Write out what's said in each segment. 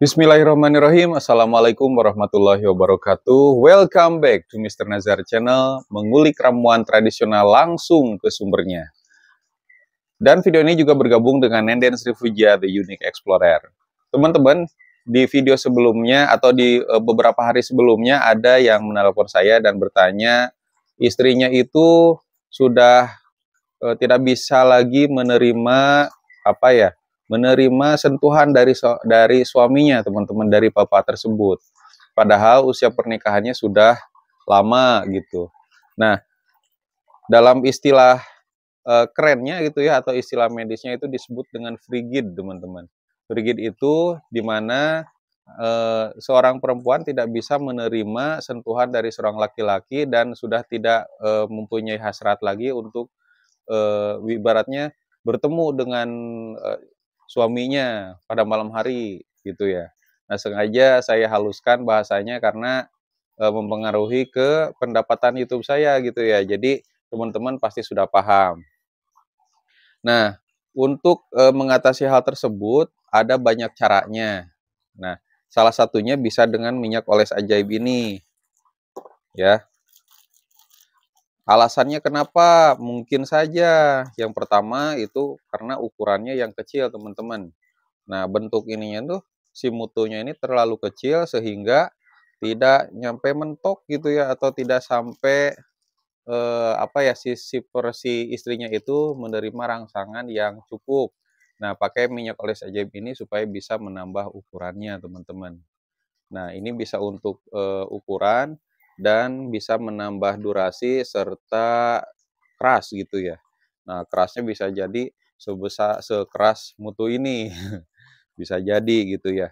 Bismillahirrahmanirrahim. Assalamualaikum warahmatullahi wabarakatuh. Welcome back to Mr. Nazar Channel, mengulik ramuan tradisional langsung ke sumbernya. Dan video ini juga bergabung dengan Nenden Sri Fujia, The Unique Explorer. Teman-teman, di video sebelumnya atau di e, beberapa hari sebelumnya ada yang menelpon saya dan bertanya istrinya itu sudah e, tidak bisa lagi menerima apa ya menerima sentuhan dari dari suaminya, teman-teman dari papa tersebut. Padahal usia pernikahannya sudah lama gitu. Nah, dalam istilah e, kerennya gitu ya atau istilah medisnya itu disebut dengan frigid, teman-teman. Frigid itu di mana e, seorang perempuan tidak bisa menerima sentuhan dari seorang laki-laki dan sudah tidak e, mempunyai hasrat lagi untuk e, ibaratnya bertemu dengan suaminya pada malam hari gitu ya. Nah, sengaja saya haluskan bahasanya karena e, mempengaruhi ke pendapatan YouTube saya gitu ya. Jadi teman-teman pasti sudah paham. Nah, untuk e, mengatasi hal tersebut ada banyak caranya. Nah, salah satunya bisa dengan minyak oles ajaib ini. Ya. Alasannya kenapa? Mungkin saja yang pertama itu karena ukurannya yang kecil, teman-teman. Nah, bentuk ininya tuh si mutunya ini terlalu kecil sehingga tidak nyampe mentok gitu ya atau tidak sampai eh, apa ya si, si persi istrinya itu menerima rangsangan yang cukup. Nah, pakai minyak oles ajaib ini supaya bisa menambah ukurannya, teman-teman. Nah, ini bisa untuk eh, ukuran, dan bisa menambah durasi serta keras gitu ya. Nah, kerasnya bisa jadi sebesar sekeras mutu ini. bisa jadi gitu ya.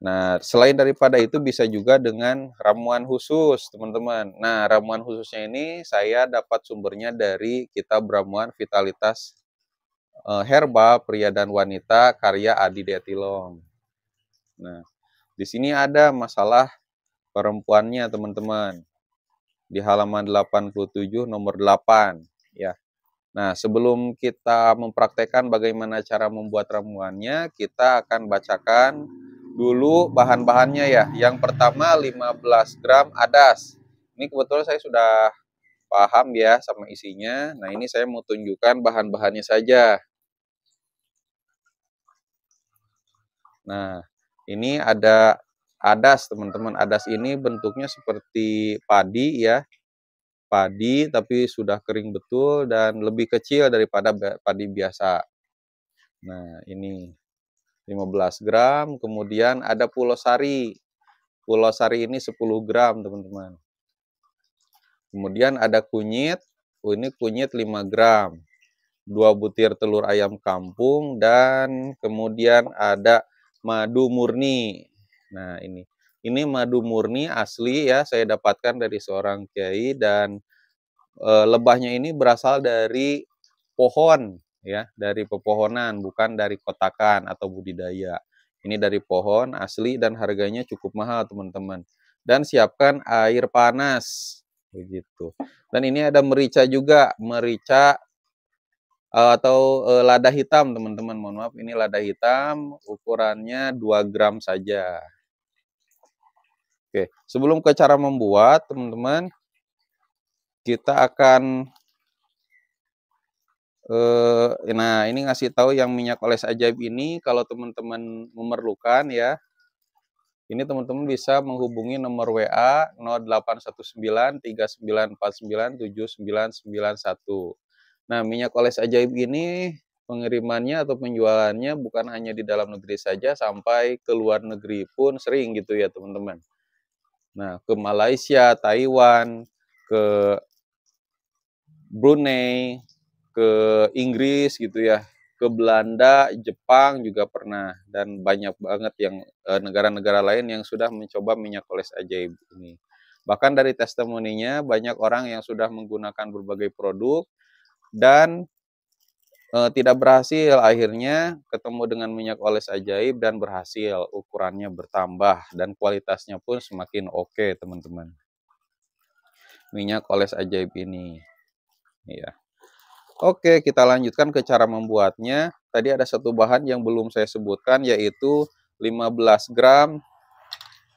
Nah, selain daripada itu bisa juga dengan ramuan khusus, teman-teman. Nah, ramuan khususnya ini saya dapat sumbernya dari kitab ramuan vitalitas eh, herbal pria dan wanita karya Adi Detilong. Nah, di sini ada masalah perempuannya teman-teman di halaman 87 nomor 8 ya. Nah, sebelum kita mempraktekkan bagaimana cara membuat ramuannya, kita akan bacakan dulu bahan-bahannya ya. Yang pertama 15 gram adas. Ini kebetulan saya sudah paham ya sama isinya. Nah, ini saya mau tunjukkan bahan-bahannya saja. Nah, ini ada adas teman-teman adas ini bentuknya seperti padi ya padi tapi sudah kering betul dan lebih kecil daripada padi biasa nah ini 15 gram kemudian ada pulau sari pulau sari ini 10 gram teman-teman kemudian ada kunyit oh, ini kunyit 5 gram dua butir telur ayam kampung dan kemudian ada madu murni Nah, ini. Ini madu murni asli ya, saya dapatkan dari seorang kiai dan e, lebahnya ini berasal dari pohon ya, dari pepohonan, bukan dari kotakan atau budidaya. Ini dari pohon asli dan harganya cukup mahal, teman-teman. Dan siapkan air panas begitu. Dan ini ada merica juga, merica eh, atau eh, lada hitam, teman-teman. Mohon maaf, ini lada hitam ukurannya 2 gram saja. Oke, sebelum ke cara membuat, teman-teman, kita akan eh, nah ini ngasih tahu yang minyak oles ajaib ini kalau teman-teman memerlukan ya. Ini teman-teman bisa menghubungi nomor WA 0819 081939497991. Nah, minyak oles ajaib ini pengirimannya atau penjualannya bukan hanya di dalam negeri saja sampai ke luar negeri pun sering gitu ya, teman-teman. Nah, ke Malaysia, Taiwan, ke Brunei, ke Inggris gitu ya, ke Belanda, Jepang juga pernah dan banyak banget yang eh, negara-negara lain yang sudah mencoba minyak oles ajaib ini. Bahkan dari testimoninya banyak orang yang sudah menggunakan berbagai produk dan Eh, tidak berhasil akhirnya ketemu dengan minyak oles ajaib dan berhasil ukurannya bertambah dan kualitasnya pun semakin oke okay, teman-teman minyak oles ajaib ini ya oke kita lanjutkan ke cara membuatnya tadi ada satu bahan yang belum saya sebutkan yaitu 15 gram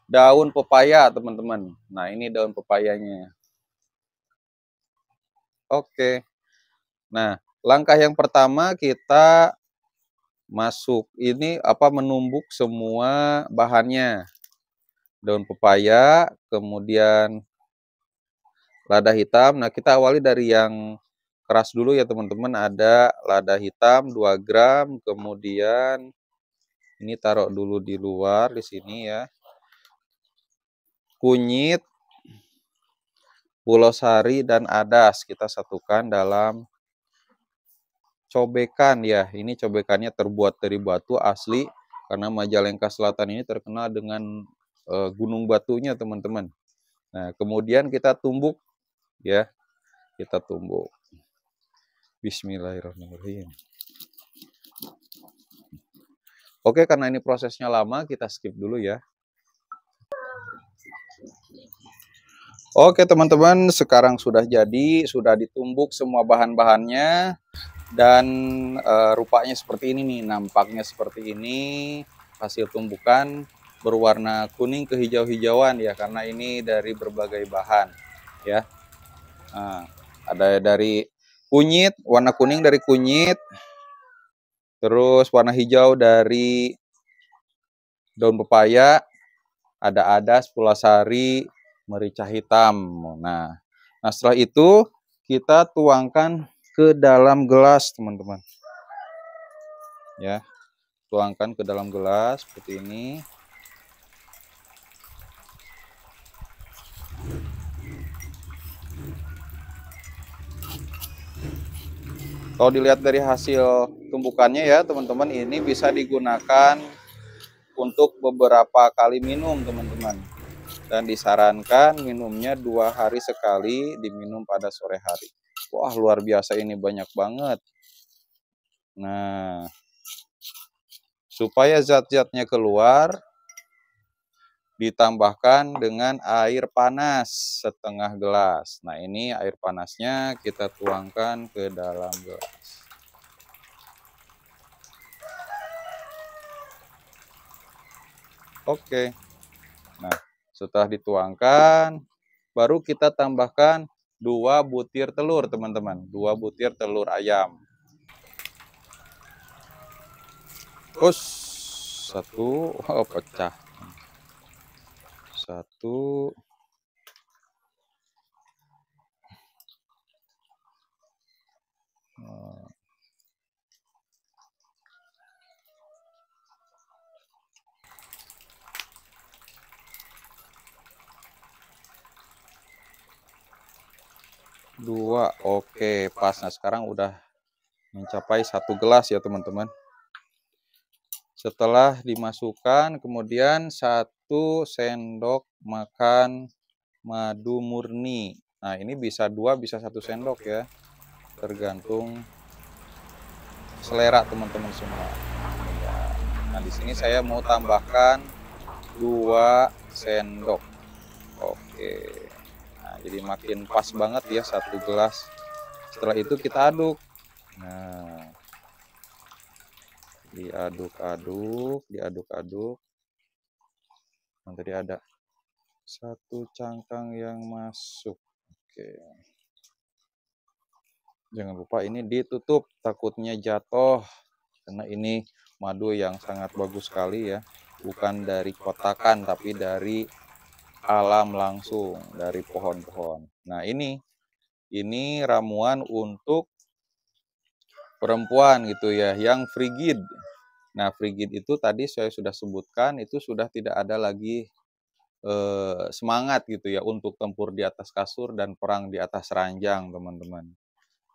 daun pepaya teman-teman nah ini daun pepayanya oke nah Langkah yang pertama kita masuk ini apa menumbuk semua bahannya. Daun pepaya, kemudian lada hitam. Nah, kita awali dari yang keras dulu ya teman-teman. Ada lada hitam 2 gram, kemudian ini taruh dulu di luar di sini ya. Kunyit, pulau sari dan adas kita satukan dalam cobekan ya. Ini cobekannya terbuat dari batu asli karena Majalengka Selatan ini terkenal dengan uh, gunung batunya, teman-teman. Nah, kemudian kita tumbuk ya. Kita tumbuk. Bismillahirrahmanirrahim. Oke, karena ini prosesnya lama, kita skip dulu ya. Oke teman-teman, sekarang sudah jadi, sudah ditumbuk semua bahan-bahannya dan e, rupanya seperti ini nih nampaknya seperti ini hasil tumbukan berwarna kuning ke hijau hijauan ya karena ini dari berbagai bahan ya nah, ada dari kunyit warna kuning dari kunyit terus warna hijau dari daun pepaya ada adas pulasari merica hitam nah nah setelah itu kita tuangkan ke dalam gelas teman-teman ya tuangkan ke dalam gelas seperti ini kalau dilihat dari hasil tumbukannya ya teman-teman ini bisa digunakan untuk beberapa kali minum teman-teman dan disarankan minumnya dua hari sekali diminum pada sore hari Wah, luar biasa ini banyak banget. Nah, supaya zat-zatnya keluar, ditambahkan dengan air panas setengah gelas. Nah, ini air panasnya kita tuangkan ke dalam gelas. Oke. Nah, setelah dituangkan, baru kita tambahkan dua butir telur teman-teman dua butir telur ayam us satu oh, pecah satu dua oke pas nah sekarang udah mencapai satu gelas ya teman-teman setelah dimasukkan kemudian satu sendok makan madu murni nah ini bisa dua bisa satu sendok ya tergantung selera teman-teman semua nah di sini saya mau tambahkan dua sendok oke jadi makin pas banget ya satu gelas setelah itu kita aduk nah diaduk-aduk diaduk-aduk Nanti tadi ada satu cangkang yang masuk oke jangan lupa ini ditutup takutnya jatuh karena ini madu yang sangat bagus sekali ya bukan dari kotakan tapi dari alam langsung dari pohon-pohon. Nah, ini ini ramuan untuk perempuan gitu ya yang frigid. Nah, frigid itu tadi saya sudah sebutkan itu sudah tidak ada lagi eh, semangat gitu ya untuk tempur di atas kasur dan perang di atas ranjang, teman-teman.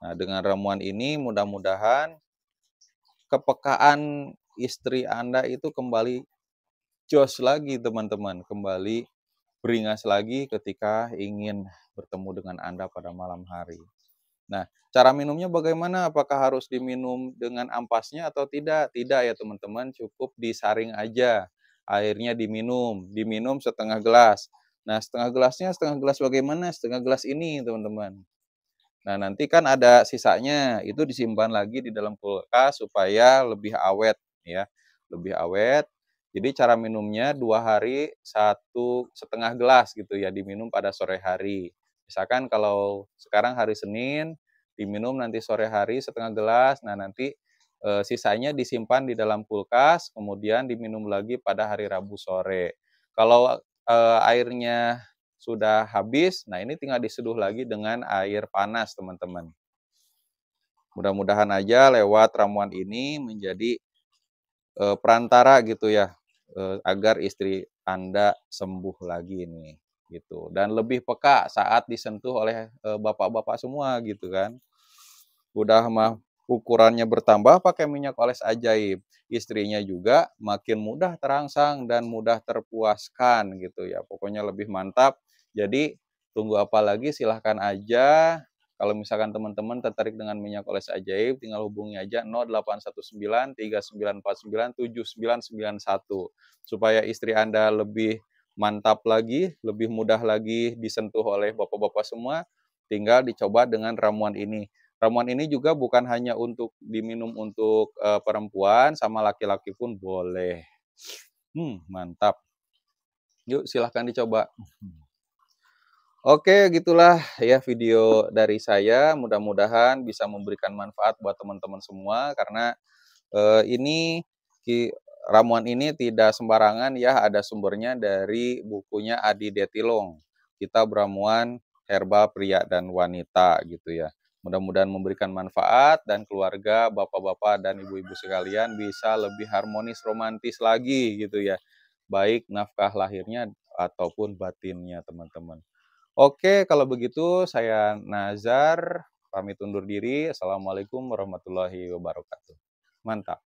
Nah, dengan ramuan ini mudah-mudahan kepekaan istri Anda itu kembali jos lagi, teman-teman, kembali beringas lagi ketika ingin bertemu dengan Anda pada malam hari. Nah, cara minumnya bagaimana? Apakah harus diminum dengan ampasnya atau tidak? Tidak ya teman-teman, cukup disaring aja. Airnya diminum, diminum setengah gelas. Nah, setengah gelasnya setengah gelas bagaimana? Setengah gelas ini, teman-teman. Nah, nanti kan ada sisanya, itu disimpan lagi di dalam kulkas supaya lebih awet ya. Lebih awet jadi cara minumnya dua hari satu setengah gelas gitu ya diminum pada sore hari. Misalkan kalau sekarang hari Senin diminum nanti sore hari setengah gelas. Nah nanti e, sisanya disimpan di dalam kulkas, kemudian diminum lagi pada hari Rabu sore. Kalau e, airnya sudah habis, nah ini tinggal diseduh lagi dengan air panas teman-teman. Mudah-mudahan aja lewat ramuan ini menjadi uh, perantara gitu ya uh, agar istri Anda sembuh lagi ini gitu dan lebih peka saat disentuh oleh eh, bapak-bapak semua gitu kan. Udah mah ukurannya bertambah pakai minyak oles ajaib. Istrinya juga makin mudah terangsang dan mudah terpuaskan gitu ya. Pokoknya lebih mantap. Jadi tunggu apa lagi silahkan aja kalau misalkan teman-teman tertarik dengan minyak oles ajaib, tinggal hubungi aja 0819 3949 7991 supaya istri Anda lebih mantap lagi, lebih mudah lagi disentuh oleh bapak-bapak semua, tinggal dicoba dengan ramuan ini. Ramuan ini juga bukan hanya untuk diminum untuk uh, perempuan, sama laki-laki pun boleh. Hmm, mantap. Yuk silahkan dicoba. Hmm. Oke, gitulah ya video dari saya. Mudah-mudahan bisa memberikan manfaat buat teman-teman semua karena eh, ini ki, ramuan ini tidak sembarangan ya, ada sumbernya dari bukunya Adi Detilong. Kita beramuan herba pria dan wanita gitu ya. Mudah-mudahan memberikan manfaat dan keluarga, bapak-bapak dan ibu-ibu sekalian bisa lebih harmonis romantis lagi gitu ya. Baik nafkah lahirnya ataupun batinnya teman-teman. Oke, kalau begitu saya Nazar pamit undur diri. Assalamualaikum warahmatullahi wabarakatuh. Mantap.